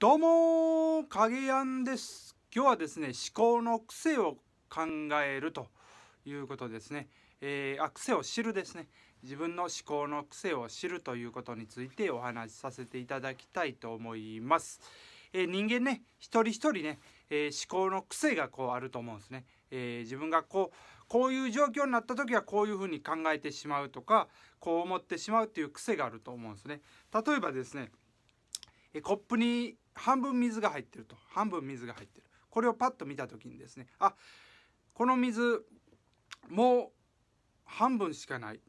どうも影やんです今日はですね思考の癖を考えるということですね、えー、あ癖を知るですね自分の思考の癖を知るということについてお話しさせていただきたいと思います、えー、人間ね一人一人ね、えー、思考の癖がこうあると思うんですね、え自分がこうこういう状況になった時はこういうふうに考えてしまうとかこう思ってしまうっていう癖があると思うんですね例えばですねコップに半分水が入ってると半分水が入ってるこれをパッと見た時にですねあこの水もう半分しかない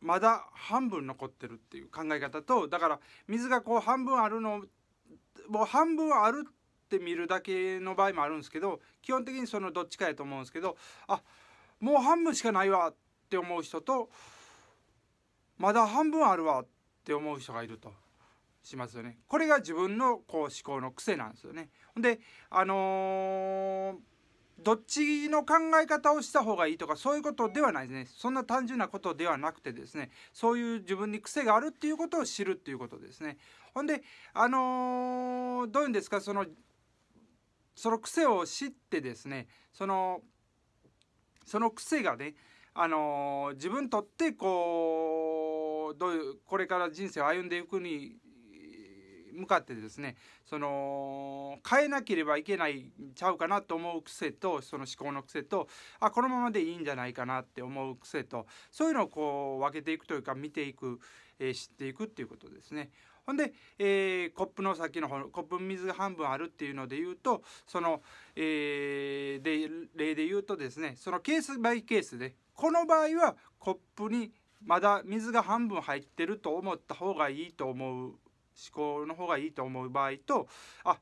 まだ半分残ってるっていう考え方とだから水がこう半分あるのもう半分あるって見るだけの場合もあるんですけど基本的にそのどっちかやと思うんですけどあもう半分しかないわって思う人とまだ半分あるわって思う人がいるとしますよねこれが自分のこう思考の癖なんですよねであのー、どっちの考え方をした方がいいとかそういうことではないですねそんな単純なことではなくてですねそういう自分に癖があるっていうことを知るっていうことですねほんであのー、どういうんですかそのその癖を知ってですねそのその癖がねあのー、自分にとってこうどういうこれから人生を歩んでいくに向かってですねその変えなければいけないちゃうかなと思う癖とその思考の癖とあこのままでいいんじゃないかなって思う癖とそういうのをこう分けていくというか見ていく、えー、知っていくっていうことですね。ほんで、えー、コップの先の方コップ水が半分あるっていうので言うとその、えー、で例で言うとですねそのケースバイケースでこの場合はコップにまだ水が半分入ってると思った方がいいと思う思考の方がいいと思う場合とあ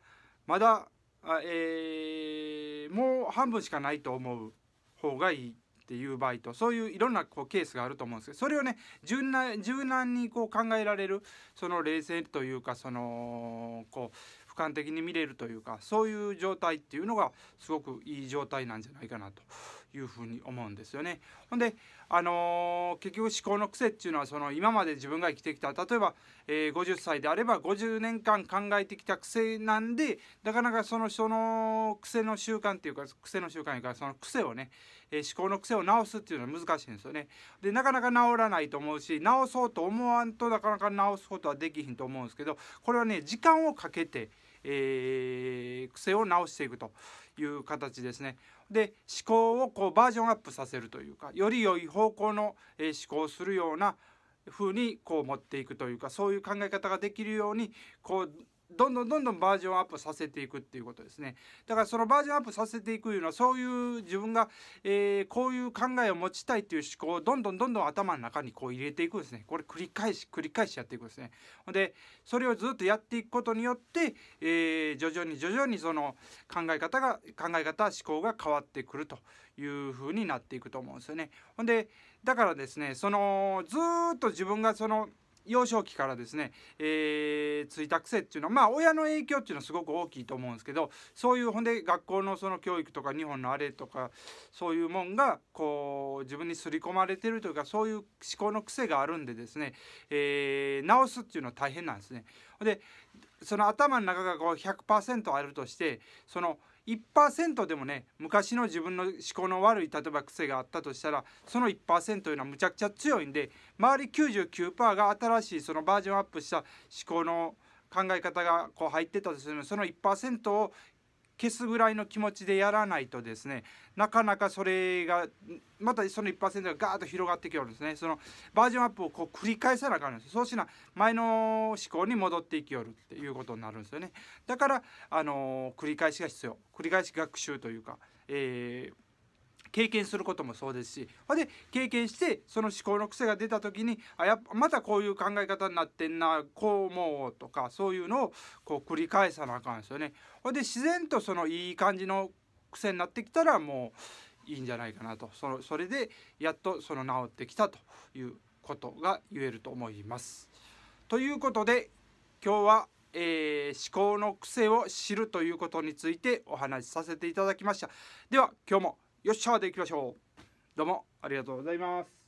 まだあ、えー、もう半分しかないと思う方がいいっていう場合とそういういろんなこうケースがあると思うんですけどそれをね柔軟柔軟にこう考えられるその冷静というかそのこう俯瞰的に見れるというかそういう状態っていうのがすごくいい状態なんじゃないかなというふうに思うんですよね。ほんで、あのー、結局思考の癖っていうのはその今まで自分が生きてきた例えば、えー、50歳であれば50年間考えてきた癖なんでなかなかその人の癖の習慣っていうか癖の習慣いうかその癖をね、えー、思考の癖を直すっていうのは難しいんですよね。でなかなか治らないと思うし直そうと思わんとなかなか直すことはできひんと思うんですけどこれはね時間をかけて。えー、癖を直していくという形ですね。で思考をこうバージョンアップさせるというかより良い方向の、えー、思考をするような風にこう持っていくというかそういう考え方ができるようにこうどんどんどんどんバージョンアップさせていくっていうことですねだからそのバージョンアップさせていくいうのはそういう自分が、えー、こういう考えを持ちたいっていう思考をどんどんどんどん頭の中にこう入れていくんですねこれ繰り返し繰り返しやっていくんですねでそれをずっとやっていくことによって、えー、徐々に徐々にその考え方が考え方思考が変わってくるというふうになっていくと思うんですよねほんでだからですねそのずっと自分がその幼少期からですね、えー、ついた癖っていうのはまあ親の影響っていうのはすごく大きいと思うんですけどそういうほんで学校のその教育とか日本のあれとかそういうもんがこう自分に刷り込まれてるというかそういう思考の癖があるんでですね、えー、直すっていうのは大変なんですね。でその頭の中がこう100%あるとしてその1%でもね昔の自分の思考の悪い例えば癖があったとしたらその1%というのはむちゃくちゃ強いんで周り99%が新しいそのバージョンアップした思考の考え方がこう入ってたとしてもその1%を消すぐらいの気持ちでやらないとですねなかなかそれがまたその1%がガーッと広がってきるんですねそのバージョンアップをこう繰り返さなあかんですそうしな前の思考に戻っていきよるっていうことになるんですよねだからあの繰り返しが必要繰り返し学習というか、えー経験することもそうですしほで経験してその思考の癖が出た時にあやまたこういう考え方になってんなこう思うとかそういうのをこう繰り返さなあかんですよね。ほんで自然とそのいい感じの癖になってきたらもういいんじゃないかなとそのそれでやっとその治ってきたということが言えると思います。ということで今日はえー、思考の癖を知るということについてお話しさせていただきました。では今日もよっしゃでいきましょうどうもありがとうございます